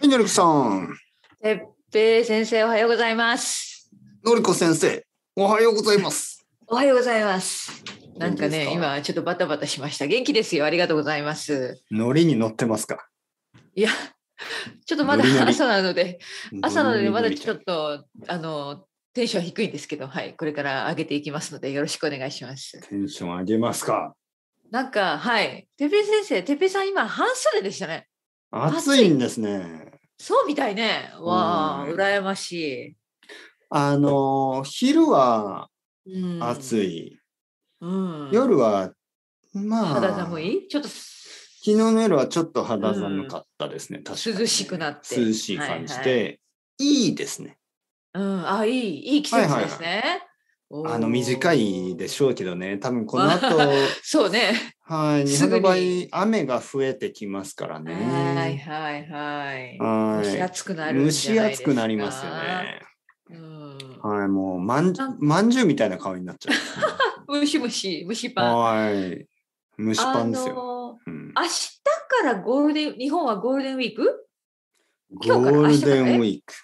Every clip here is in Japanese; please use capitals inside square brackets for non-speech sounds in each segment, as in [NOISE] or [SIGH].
みのりこさん。てっぺい先生、おはようございます。のりこ先生、おはようございます。おはようございます。なんかね、今ちょっとバタバタしました。元気ですよ。ありがとうございます。のりに乗ってますかいや、ちょっとまだ朝なので、朝なのでまだちょっと、あの、テンション低いんですけど、はい、これから上げていきますので、よろしくお願いします。テンション上げますか。なんか、はい、てっぺい先生、てっぺいさん、今半袖でしたね。暑いんですね。そうみたいね。わあ、うん、羨ましい。あの、昼は暑い。うん、夜は、まあ。肌寒いちょっと。昨日の夜はちょっと肌寒かったですね。うん、確かに、涼しくなって。涼しい感じで、はいはい、いいですね。うん、あ、いい、いい季節ですね。はいはいはいあの短いでしょうけどね、多分この後、[LAUGHS] そうね。はい、日本の場合、雨が増えてきますからね。はいはいはい。はい蒸し暑くなる蒸し暑くなりますよね。はい、もうまん、まんじゅうみたいな顔になっちゃう、[LAUGHS] 蒸し蒸し、蒸しパン。はい。蒸しパンですよ。うん、明日からゴールデン、日本はゴールデンウィークゴールデンウィーク。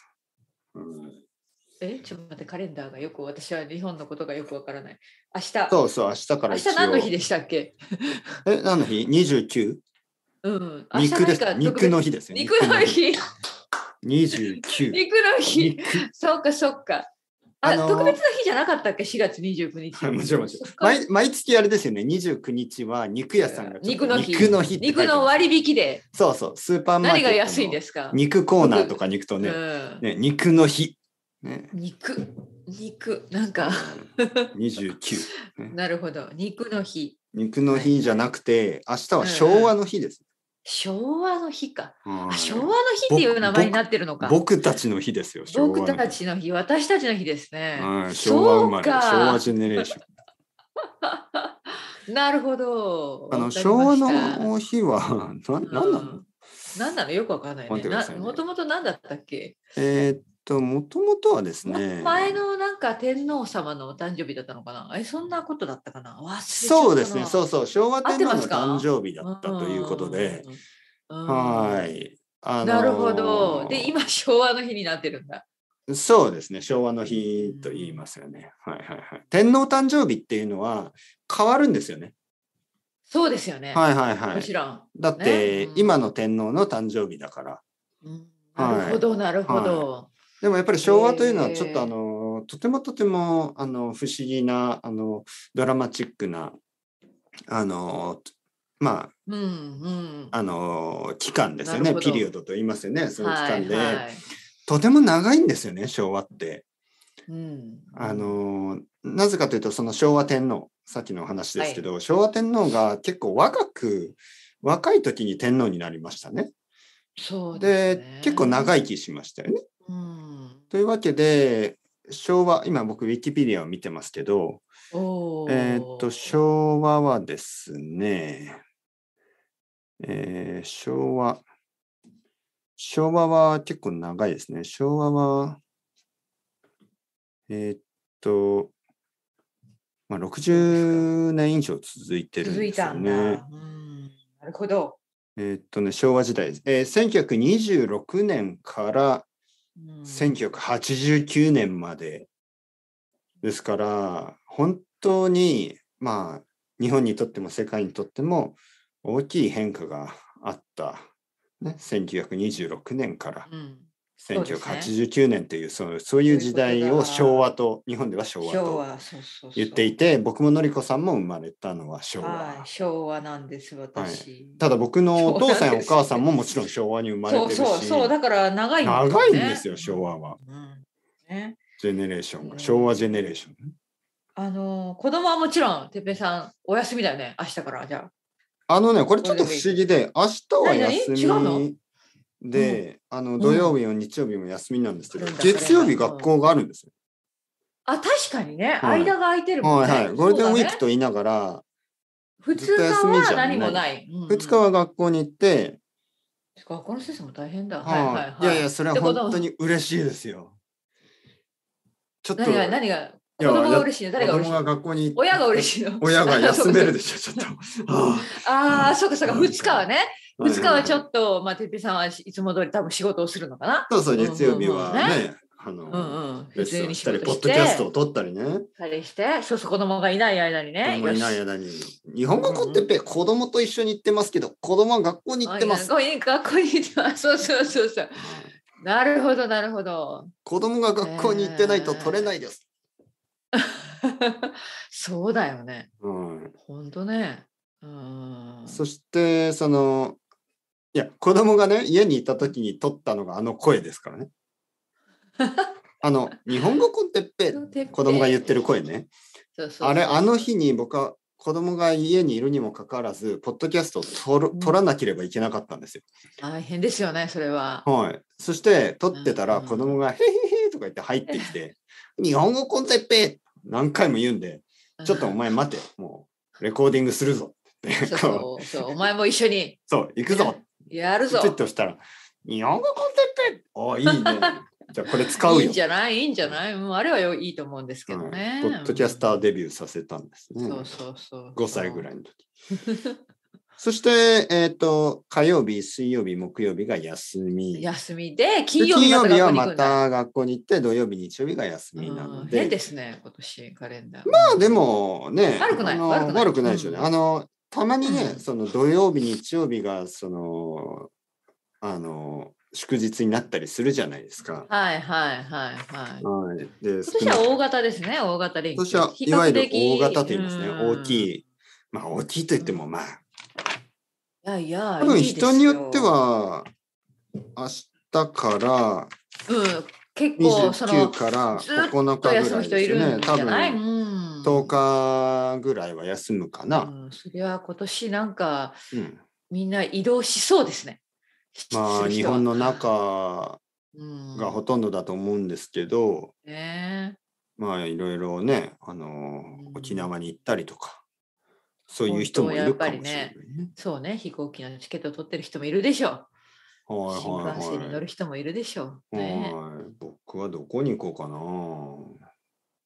えちょっと待ってカレンダーがよく私は日本のことがよくわからない明日そうそう明日から明日何の日でしたっけ [LAUGHS] え何の日 ?29? うん肉です肉の日ですよ肉の日29肉の日そうかそうかあ、あのー、特別な日じゃなかったっけ ?4 月29日。はい、もちろんもちろん毎。毎月あれですよね、29日は肉屋さんが肉の日。肉の日肉の割引で。そうそう、スーパーマーケット。何が安いんですか肉コーナーとか肉とね、うん、ね肉の日ね、肉肉なんか29、ね、なるほど肉の日肉の日じゃなくて、はい、明日は昭和の日です、うん、昭和の日か、うん、昭和の日っていう名前になってるのか僕たちの日ですよ僕たちの日私たちの日ですね、うん、昭和生まれ昭和ジェネレーション [LAUGHS] なるほどあの昭和の日は何なの、うん、なのよくわかんないねもともと何だったっけえー、っと、もともとはですね。前のなんか天皇様のお誕生日だったのかな。え、そんなことだったかな。そうですね。そうそう、昭和天皇の誕生日だったということで。はい。あのー、なるほど。で、今昭和の日になってるんだ。そうですね。昭和の日と言いますよね。はいはいはい。天皇誕生日っていうのは変わるんですよね。そうですよね。はいはいはい。もちろん。だって、ねうん、今の天皇の誕生日だから。うん、なるほど、なるほど。はいでもやっぱり昭和というのはちょっとあの、とてもとてもあの不思議なあのドラマチックなあのまあ、うんうん、あの期間ですよねピリオドと言いますよねその期間で、はいはい、とても長いんですよね昭和って。うん、あのなぜかというとその昭和天皇さっきの話ですけど、はい、昭和天皇が結構若く若い時に天皇になりましたね。そうで、ね、結構長生きしましたよね。うんというわけで、昭和、今僕、ウィキペディアを見てますけど、えっと、昭和はですね、えー、昭和、昭和は結構長いですね。昭和は、えー、っと、まあ、60年以上続いてるんですよね。なるほど。えっとね、昭和時代です。えー、1926年から1989年までですから本当にまあ日本にとっても世界にとっても大きい変化があった、ね、1926年から、う1989年というそう、そういう時代を昭和と日本では昭和と言っていて僕ものりこさんも生まれたのは昭和、はい、昭和なんです私、はい、ただ僕のお父さんやお母さんももちろん昭和に生まれてるしそうそうだから長い、ね、長いんですよ昭和は、うんね、ジェネレーションが昭和ジェネレーション、あの子供はもちろんてっぺいさんお休みだよね明日からじゃああのねこれちょっと不思議で明日は休み違うので、あの土曜日も日曜日も休みなんですけど、うん、月曜日学校があるんですよ。あ確かにね、はい、間が空いてるもんね。はいはい、ゴールデンウィークと言いながら、普通科は何もない。二、日は学校に行って、学校の先生も大変だ。はいはいはい。いやいや、それは本当に嬉しいですよ。ちょっと。何が、何が、子供が嬉しいの誰が嬉しいの学校に親が嬉しいの親が休めるでしょ、ちょっと。[LAUGHS] ああ、そうかそうか、二日はね。2日はちょっと、まあ、てっぺさんはいつも通り多分仕事をするのかな。そうそう、月曜日はね。あの、うんうん、別にしたり、ポッドキャストを撮ったりね。たりして、そうそう、子供がいない間にね。子供いない間に。日本語コンテッペ、子供と一緒に行ってますけど、子供は学校に行ってます。学校に学校に行ってます。そうそうそうそう。なるほど、なるほど。子供が学校に行ってないと取れないです。えー、そうだよね。うん。本当ね。うん、そして、その、いや、子供がね、家にいた時に撮ったのがあの声ですからね。[LAUGHS] あの、日本語コンテッペ、子供が言ってる声ね。そうそうあれ、あの日に僕は子供が家にいるにもかかわらず、ポッドキャストを撮る撮らなければいけなかったんですよ。大変ですよね、それは。はい。そして、撮ってたら子供が、へへへとか言って入ってきて、[LAUGHS] 日本語コンテッペ何回も言うんで、ちょっとお前待て、もうレコーディングするぞって。そうそう、お前も一緒に。そう、行くぞやるぞ。プチッとしたら、日本語コンテンペおいいね。[LAUGHS] じゃあこれ使うよ。いいんじゃないいいんじゃない、うあれはよいいと思うんですけどね、うん、ポッドキャスターデビューさせたんですね。そうそうそう5歳ぐらいの時。そして、えっ、ー、と、火曜日、水曜日、木曜日が休み。休みで、金曜日はまた学校に行って、土曜日、日曜日が休みなので。変ですね、今年、カレンダー。まあ、でもね、悪くない、悪くない。ですよね。うね。あの、たまにね、その土曜日、日曜日が、その、あの、祝日になったりするじゃないですか。はいはいはいはい。はい、で今年は大型ですね、大型連休。今年はいわゆる大型と言いますね、大きい。まあ大きいと言ってもまあ。いやいや、多分人によっては、明日から、うん、結構その、ずっと休む人いるんじゃない、うん1日ぐらいは休むかな。うん、それは今年なんか、うん、みんな移動しそうですね。まあ日本の中がほとんどだと思うんですけど、うんね、まあいろいろねあの、沖縄に行ったりとか。そういう人もいるかもしれない、ねね、そうね、飛行機のチケット取ってる人もいるでしょう。はいはいはい、新幹線に乗る人もいるでしょう、ね、はい僕はどこに行こうかな。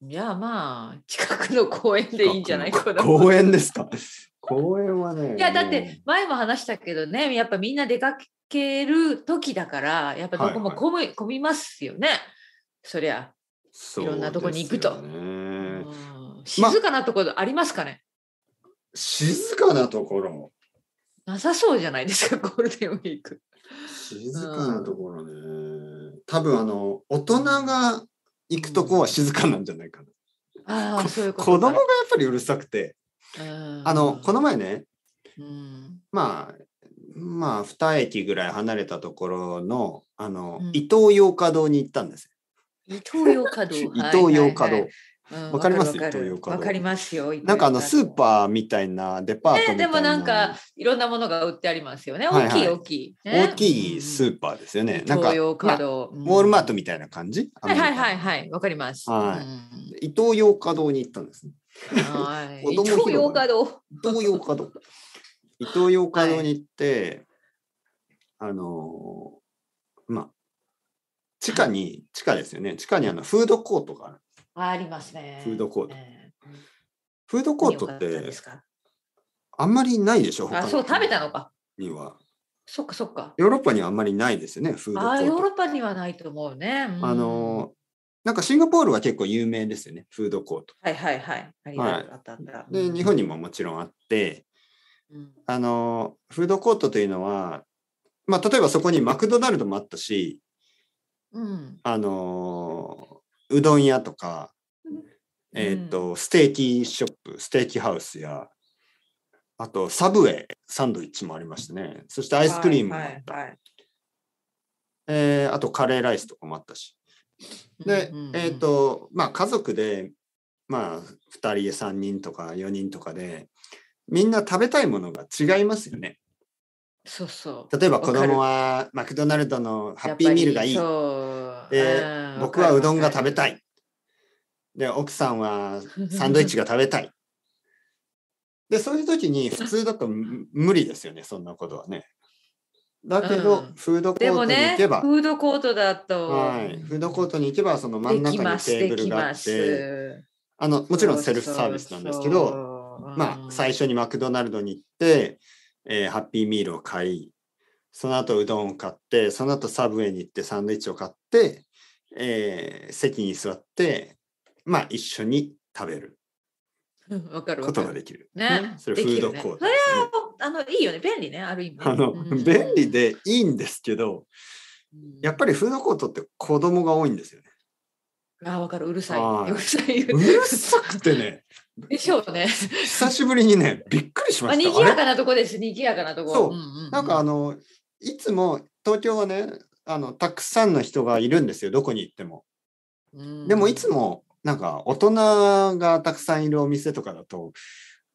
いや、まあ、近くの公園でいいんじゃないかな。公園ですか。[LAUGHS] 公園はね。いや、だって前も話したけどね、やっぱみんな出かける時だから、やっぱどこも混みはいはい、混みますよね。そりゃ、いろんなとこに行くと。ねうん、静かなところありますかね、ま、静かなところなさそうじゃないですか、[LAUGHS] ゴールデンウィーク。静かなところね。うん、多分あの、大人が行くとこは静かなんじゃないかな。子供がやっぱりうるさくて、あのこの前ね、うん、まあまあ2駅ぐらい離れたところのあの、うん、伊東洋華堂に行ったんです伊東洋華堂伊東洋華堂、はいはいはい、わかりますわかりますよ。なんかあのスーパーみたいなデパート、ね、でもなんかいろんなものが売ってありますよね。大きい大きい。大きいスーパーですよね。なんか、ウォールマートみたいな感じはいはいはいはい。わかります。はい。伊東洋華堂に行ったんですね。伊東洋華堂。伊東洋華堂。伊東洋華堂に行って、あのまあ、地下に、地下ですよね。地下にあのフードコートがある。ありますね。フードコート。フードコートって、あんまりないでしょあ、そう、食べたのか。には。そっかそっか。ヨーロッパにはあんまりないですよね、フードコート。あヨーロッパにはないと思うね。うあの、なんかシンガポールは結構有名ですよね、フードコート。はいはいはい。ありったんだ。で、日本にももちろんあって、うん、あの、フードコートというのは、まあ、例えばそこにマクドナルドもあったし、うん、あのうどん屋とか、えー、っと、ステーキショップ、ステーキハウスや、あと、サブウェイ、サンドイッチもありましたね。そしてアイスクリームもあった。はいはいはい、えー、あと、カレーライスとかもあったし。で、うんうんうん、えっ、ー、と、まあ、家族で、まあ、2人、3人とか4人とかで、みんな食べたいものが違いますよね。そうそう例えば子供はマクドナルドのハッピーミールがいいで僕はうどんが食べたいで奥さんはサンドイッチが食べたいでそういう時に普通だと無理ですよねそんなことはねだけど、フードコートに行けば、ね、フードコートだと、はい、フードコートに行けばその真ん中にテーブルがあってあのもちろんセルフサービスなんですけどまあ最初にマクドナルドに行ってえー、ハッピーミールを買い、その後うどんを買って、その後サブウェイに行ってサンドイッチを買って、えー、席に座って、まあ一緒に食べる。[LAUGHS] わかることができる。ね。それフードコート、ね。それあのいいよね、便利ね、ある意味。あの、うん、便利でいいんですけど、やっぱりフードコートって子供が多いんですよね。あわかる、うるさい。うるさい。うるさくてね、でしょうね。久しぶりにね、びっくりしました。賑やかなとこです、賑やかなとこ。そう、うんうんうん、なんかあの、いつも東京はね、あの、たくさんの人がいるんですよ、どこに行っても。でもいつも、なんか大人がたくさんいるお店とかだと、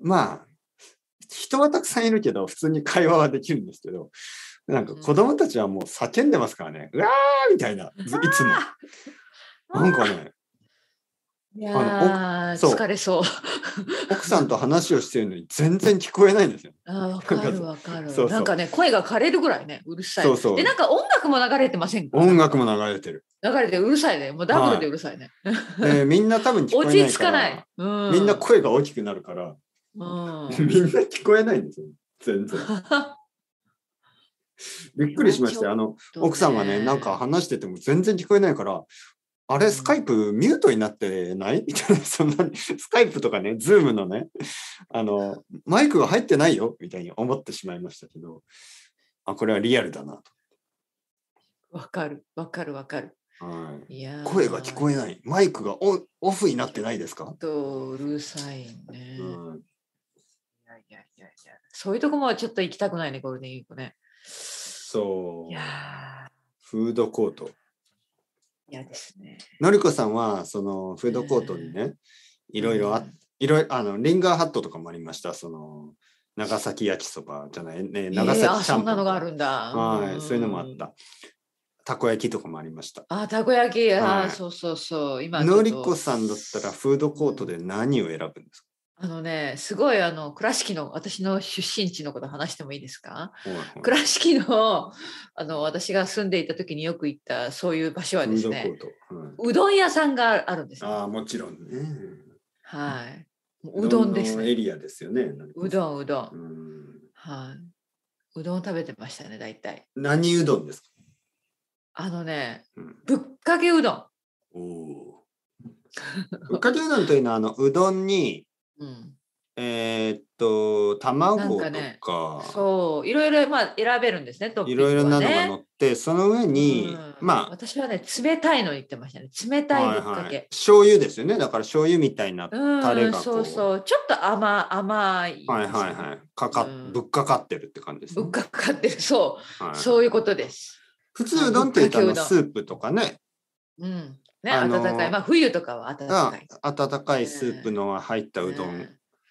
まあ、人はたくさんいるけど、普通に会話はできるんですけど、なんか子供たちはもう叫んでますからね、うわーみたいな、いつも。なんかね、いや疲れそう。奥さんと話をしてるのに全然聞こえないんですよ。[LAUGHS] あわかるわかる [LAUGHS] そうそう。なんかね、声が枯れるぐらいね、うるさい。そうそうで、なんか音楽も流れてませんか音楽も流れてる。流れてうるさいね。もうダブルでうるさいね。はい、えみんな多分聞こえない [LAUGHS] 落ち着かない、うん。みんな声が大きくなるから、うん、みんな聞こえないんですよ。全然。びっくりしましたあの、奥さんがね、なんか話してても全然聞こえないから、あれ、スカイプミュートになってない [LAUGHS] みたいな、そんなに、スカイプとかね、ズームのね、あの、マイクが入ってないよみたいに思ってしまいましたけど、あ、これはリアルだなと。わかる、わかる、わかる。はい、いや声が聞こえない、マイクがオオフになってないですかとうるさいね、うん、いやいやいやいや、そういうとこもちょっと行きたくないね、ゴールデンウィークね。そう。いやフードコート。嫌ですね。のりこさんはそのフードコートにね、いろいろあ、いろいろあのリンガーハットとかもありました。その長崎焼きそばじゃないね、長崎ちゃんぽー、そんなのがあるんだ。はい、そういうのもあった。たこ焼きとかもありました。あ、たこ焼き、はい、あ、そうそうそう。今のりこさんだったらフードコートで何を選ぶんですか。あのね、すごいあの倉敷の私の出身地のこと話してもいいですか、はい、倉敷のあの私が住んでいた時によく行ったそういう場所はですね、ううどん屋さんがあるんです、ああもちろんね。はい。うどんです、ね、エリアですよね。うどんうどん。うんはい。うどん食べてましたね大体。何うどんですか。あのね、うん、ぶっかけうどん。お。ぶっかけうどんというのはあのうどんにうんえー、っと卵とか、ね、そういろいろまあ選べるんですねトいろいろなのが乗ってその上に、うん、まあ私はね冷たいの言ってましたね冷たいぶっかけ、はいはい、醤油ですよねだから醤油みたいなタレがそうそうちょっと甘甘い、ね、はいはいはいかか、うん、ぶっかかってるって感じですねぶっかかってるそう、はい、そういうことです普通うどんって言ったらスープとかねうんね、あのかい。まあ冬とかは暖かい。温かいスープの入ったうどん。うん、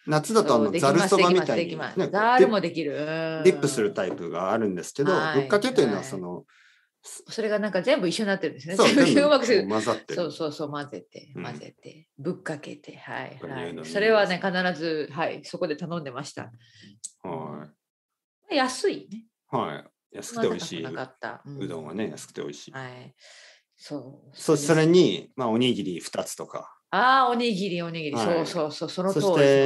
夏だとあのざるそばみたいに、ね、ざるもできる。ディップするタイプがあるんですけど、はい、ぶっかけというのはその、はい、それがなんか全部一緒になってるんですね。そう、うまく混ざってそうそうそう、混ぜて、混ぜて、うん、ぶっかけて、はい、はい。それはね、必ず、はい、そこで頼んでました。はい。安いね。はい。安くて美味しい。うどんはね、安くて美味しい。はい。そうそそれに、まあ、おにぎり2つとか。ああ、おにぎり、おにぎり。はい、そうそうそう、その通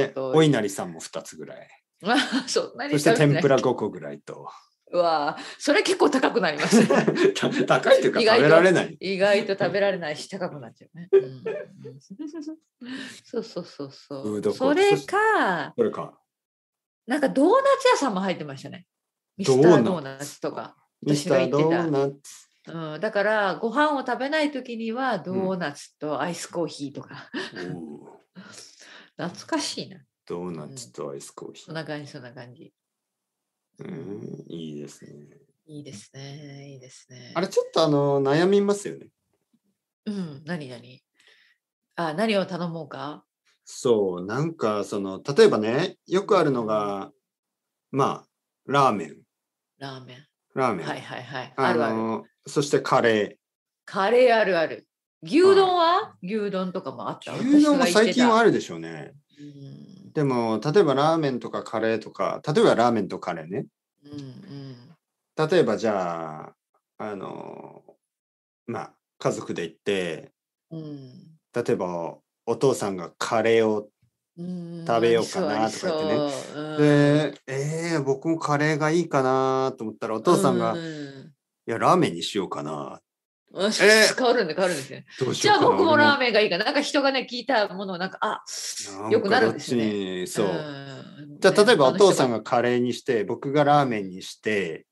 り。そお稲荷さんも2つぐらい。[LAUGHS] そそして天ぷら5個ぐらいと。わあ、それ結構高くなります、ね、[LAUGHS] 高いというか食べられない意外と食べられないし高くなっちゃうね、うん、そうそうそうそうそれかそれかなんかドーナツ屋さんも入ってましたねミスタードーナツとかドーナツうん、だからご飯を食べない時にはドーナツとアイスコーヒーとか、懐かしいなドーナツとアイスコーヒー、そんな感じそんな感じうんいいですねいいですねいいですねあれちょっとあの悩みますよねうん何何あ何を頼もうかそうなんかその例えばねよくあるのがまあラーメンラーメンラーメン。はいはいはい。あの、あるあるそしてカレー。カレーあるある。牛丼は、牛丼とかもあった。牛丼も最近はあるでしょうね。うん、でも例えばラーメンとかカレーとか例えばラーメンとカレーね。うんうん、例えばじゃああのまあ家族で行って、うん、例えばお父さんがカレーを食べようかなとか言ってね。うん、で、えー、僕もカレーがいいかなと思ったらお父さんが、うんいや、ラーメンにしようかな。えー、変わるんで変わるんですね。じゃあ僕もラーメンがいいかな。なんか人がね、聞いたものをなんか、あよくなるんですね。そう。うじゃあ、例えばお父さんがカレーにして、僕がラーメンにして、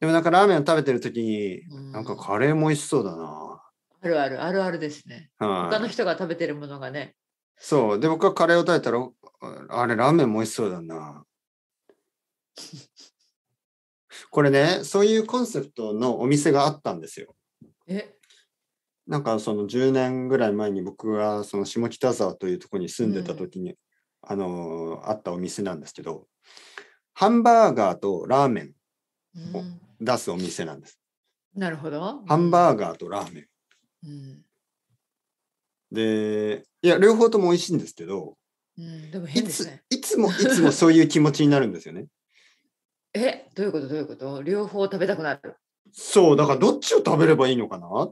でもなんかラーメンを食べてる時に、なんかカレーも美味しそうだな。あるある、あるあるですね。他の人が食べてるものがね。そう。で、僕はカレーを食べたら、あれ、ラーメンも美味しそうだな。これね、そういうコンセプトのお店があったんですよ。えなんかその10年ぐらい前に僕がその下北沢というとこに住んでた時に、うん、あのあったお店なんですけどハンバーガーとラーメンを出すお店なんです。うん、なるほど、うん、ハンバーガーとラーメン。うん、でいや両方とも美味しいんですけど、うん、でも変ですねいつもいつもそういう気持ちになるんですよね。えどういうことどういうこと両方食べたくなるそうだからどっちを食べればいいのかな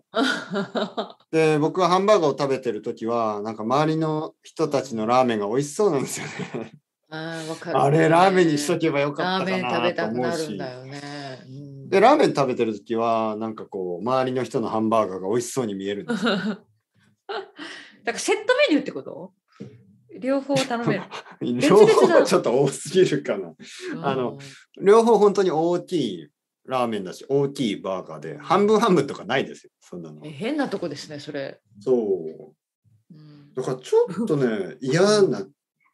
[LAUGHS] で僕はハンバーガーを食べてる時はなんか周りの人たちのラーメンが美味しそうなんですよねあかる、ね、あれラーメンにしとけばよかったかなと思うしラーメン食べたくなるんだよね、でラーメン食べてる時はなんかこう周りの人のハンバーガーが美味しそうに見えるんです [LAUGHS] だからセットメニューってこと両方頼める。[LAUGHS] 両方ちょっと多すぎるかな。あの、両方本当に大きいラーメンだし、大きいバーガーで、半分半分とかないですよ、そんなの。変なとこですね、それ。そう。だからちょっとね、[LAUGHS] 嫌な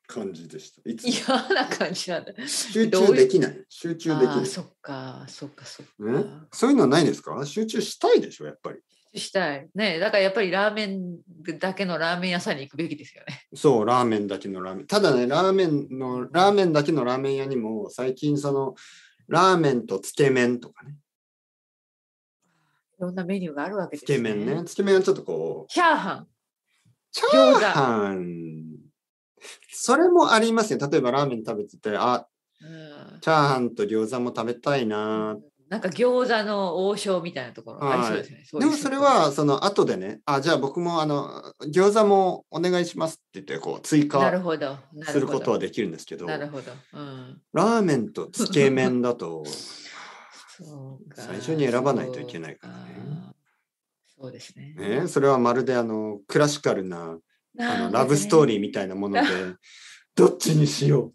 感じでした。嫌な感じなんだ。集中できない。集中できない。そっか、そっか、そっか。そういうのはないですか集中したいでしょ、やっぱり。したい。ねだからやっぱりラーメンだけのラーメン屋さんに行くべきですよね。そう、ラーメンだけのラーメン。ただね、ラーメンの、ラーメンだけのラーメン屋にも、最近その、ラーメンとつけ麺とかね。いろんなメニューがあるわけですね。つけ麺ね。つけ麺はちょっとこう。チャーハン。チャーハン。それもありますね。例えばラーメン食べてて、あ、チャーハンと餃子も食べたいなっなんか餃子の王将みたいなところありそうですね。はい、でもそれはその後でね、あじゃあ僕もあの餃子もお願いしますって言ってこう追加することはできるんですけど、なるほど、うん、ラーメンとつけ麺だと最初に選ばないといけないからね。そうですねね。それはまるであのクラシカルなあの、ラブストーリーみたいなもので、[LAUGHS] どっちにしよ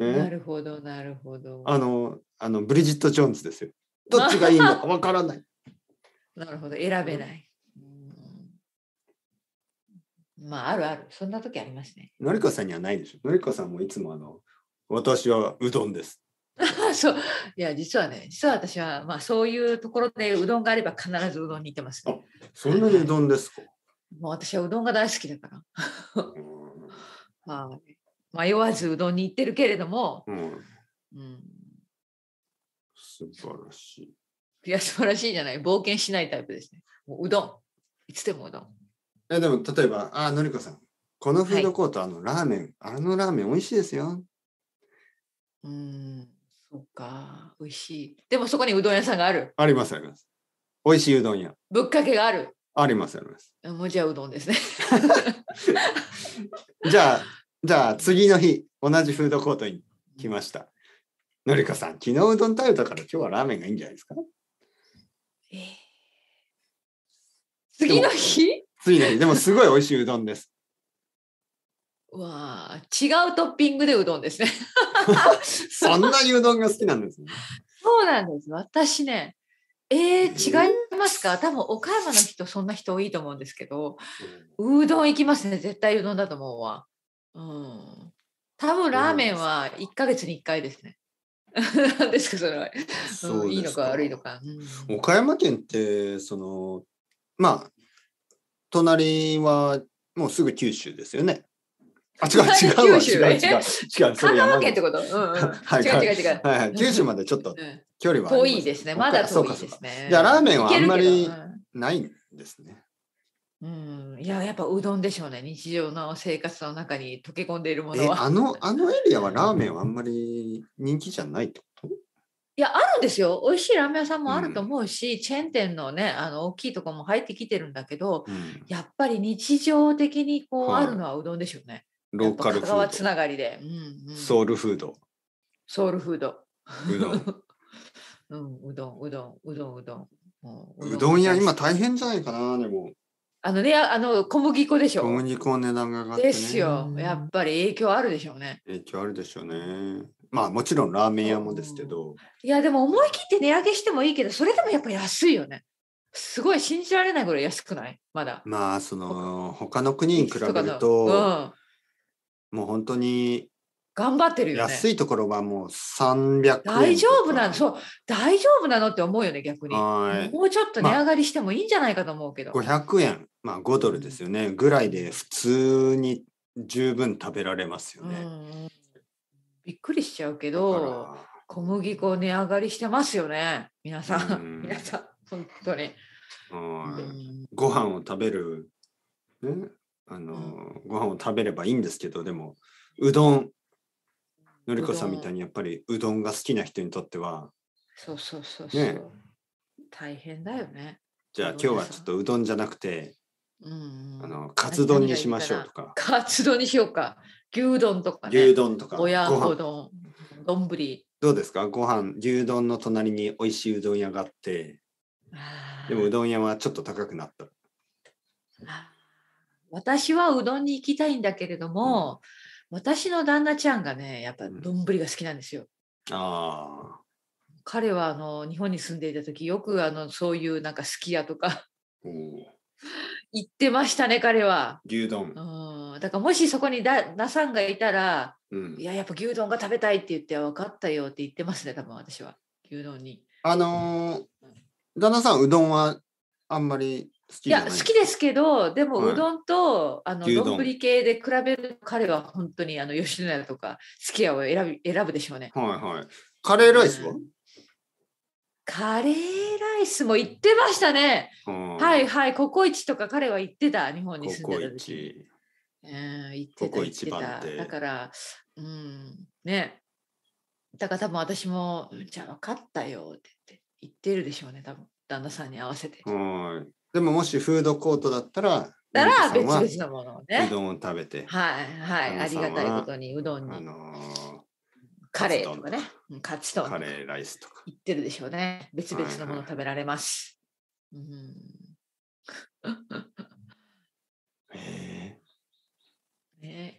う。ね、なるほどなるほど。あのあのブリジット・ジョーンズですよ。どっちがいいのか [LAUGHS] わからない。なるほど、選べない。まあ、あるある、そんな時ありますね。のりこさんにはないでしょ。のりこさんもいつもあの、私はうどんです。[LAUGHS] そう、いや、実はね、実は私は、まあ、そういうところでうどんがあれば必ずうどんに行ってます、ね、そんなにうどんですか。[LAUGHS] もう私はうどんが大好きだから。まあ、迷わずうどんに行ってるけれども、うん、うん素晴らしい。いや、素晴らしいじゃない。冒険しないタイプですね。もううどん。いつでもうどん。えでも、例えば、あ、のりこさん、このフードコート、はい、あのラーメン、あのラーメン美味しいですよ。うん、そっか、美味しい。でも、そこにうどん屋さんがある。あります、あります。美味しいうどん屋。ぶっかけがある。あります、あります。もうじゃあ、うどんですね。[LAUGHS] じゃあ、じゃあ、次の日、同じフードコートに来ました。のりかさん、昨日うどん食べたから今日はラーメンがいいんじゃないですかえー、次の日次の日、でもすごい美味しいうどんです。わあ、違うトッピングでうどんですね。[LAUGHS] [LAUGHS] そんなにうどんが好きなんですね。そうなんです。私ね、えー、違いますか、えー、多分岡山の人、そんな人多いと思うんですけど、うどん行きますね。絶対うどんだと思うわ。うん。多分ラーメンは1か月に1回ですね。何 [LAUGHS] ですかそれは。そう、いいのか悪いのか。うん、岡山県ってそのまあ隣はもうすぐ九州ですよね。あ違う違う違う違う違う。神奈川県ってこと。うんうん。はい違う違う違う。はいはい。九州までちょっと距離は、うん、遠いですね。まだ遠いですね。じゃラーメンはあんまりないんですね。うん、いややっぱうどんでしょうね日常の生活の中に溶け込んでいるものはあのあのエリアはラーメンはあんまり人気じゃないってこと [LAUGHS] いやあるんですよ美味しいラーメン屋さんもあると思うし、うん、チェーン店のねあの大きいとこも入ってきてるんだけど、うん、やっぱり日常的にこう、あるのはうどんでしょうねローカルフードつながりで、うんうん、ソウルフードソウルフードうどん [LAUGHS] うん、うどんうどんうどんうどんうどん屋今大変じゃないかなでもあのね、あの小麦粉でしょ。小麦粉の値段が上がって、ね、ですよ。やっぱり影響あるでしょうね。影響あるでしょうね。まあもちろんラーメン屋もですけど。いやでも思い切って値上げしてもいいけど、それでもやっぱ安いよね。すごい信じられないぐらい安くないまだ。まあその他の国に比べると、とうん、もう本当に頑張ってるよね。安いところはもう300大丈夫なのそう、大丈夫なのって思うよね、逆に。もうちょっと値上がりしてもいいんじゃないかと思うけど。まあ、500円、まあ5ドルですよね、ぐらいで普通に十分食べられますよね。びっくりしちゃうけど、小麦粉値上がりしてますよね、皆さん。ん皆さん、本当に。ご飯を食べる、ね、あの、うん、ご飯を食べればいいんですけど、でも、うどんのりこさんみたいにやっぱりうどんが好きな人にとってはそうそうそうそう、ね、大変だよねじゃあ今日はちょっとうどんじゃなくてうん、あのカツ丼にしましょうとかカツ丼にしようか牛丼とか、ね、牛丼とか親子丼丼ぶりどうですかご飯牛丼の隣に美味しいうどん屋があってでもうどん屋はちょっと高くなった私はうどんに行きたいんだけれども、私の旦那ちゃんがねやっぱ丼が好きなんですよ。ああ。彼はあの日本に住んでいた時よくあのそういうなんかすき家とか行ってましたね彼は。牛丼。うん。だからもしそこにだダさんがいたら、うん、いややっぱ牛丼が食べたいって言って分かったよって言ってますね多分私は牛丼に。あのー、旦那さんうどんはあんまりいや好きですけどでもうどんと、はい、あの丼系で比べる彼は本当にあの吉野家とかすき家を選ぶ選ぶでしょうね。はいはい、カレーライスは、うん、カレーライスも行ってましたね。はいはい、ココイチとか彼は行ってた、日本に住んでた時。ココイチ。うん、行ってた。ココだから、うん、ね。だから多分私も、じゃあ分かったよって言ってるでしょうね、多分旦那さんに合わせて。はい。でももしフードコートだったら、だら別々のものをね。うどんを食べて。はいはい、ありがたいことにうどんに。あのー、カレーとかね、カツ丼。カレーライスとか。言ってるでしょうね。別々のもの食べられます。はいはい、うん。[LAUGHS] へえ。[LAUGHS] ね